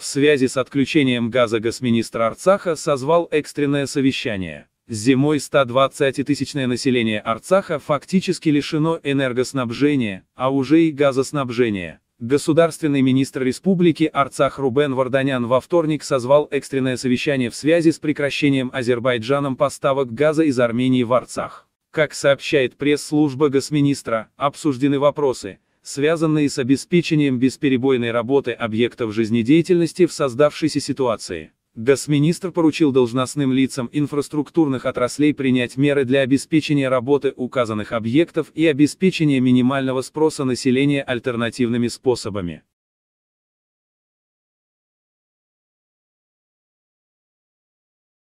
в связи с отключением газа госминистр Арцаха созвал экстренное совещание. Зимой 120-тысячное население Арцаха фактически лишено энергоснабжения, а уже и газоснабжения. Государственный министр республики Арцах Рубен Варданян во вторник созвал экстренное совещание в связи с прекращением Азербайджаном поставок газа из Армении в Арцах. Как сообщает пресс-служба госминистра, обсуждены вопросы – связанные с обеспечением бесперебойной работы объектов жизнедеятельности в создавшейся ситуации. Госминистр поручил должностным лицам инфраструктурных отраслей принять меры для обеспечения работы указанных объектов и обеспечения минимального спроса населения альтернативными способами.